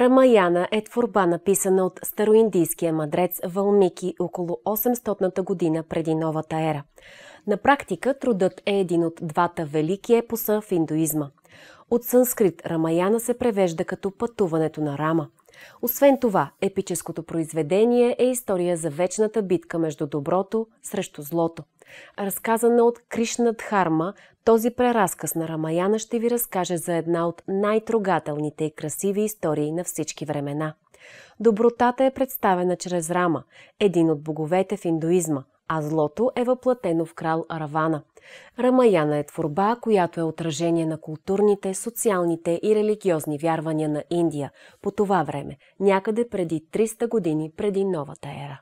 Рамаяна е творба написана от староиндийския мадрец Валмики около 800-та година преди новата ера. На практика трудът е един от двата велики епоса в индуизма. От санскрит Рамаяна се превежда като пътуването на Рама. Освен това, епическото произведение е история за вечната битка между доброто срещу злото. Разказана от Кришна Дхарма, този преразказ на Рамаяна ще ви разкаже за една от най-трогателните и красиви истории на всички времена. Добротата е представена чрез Рама, един от боговете в индуизма – а злото е въплатено в крал Аравана. Рамаяна е творба, която е отражение на културните, социалните и религиозни вярвания на Индия по това време, някъде преди 300 години преди новата ера.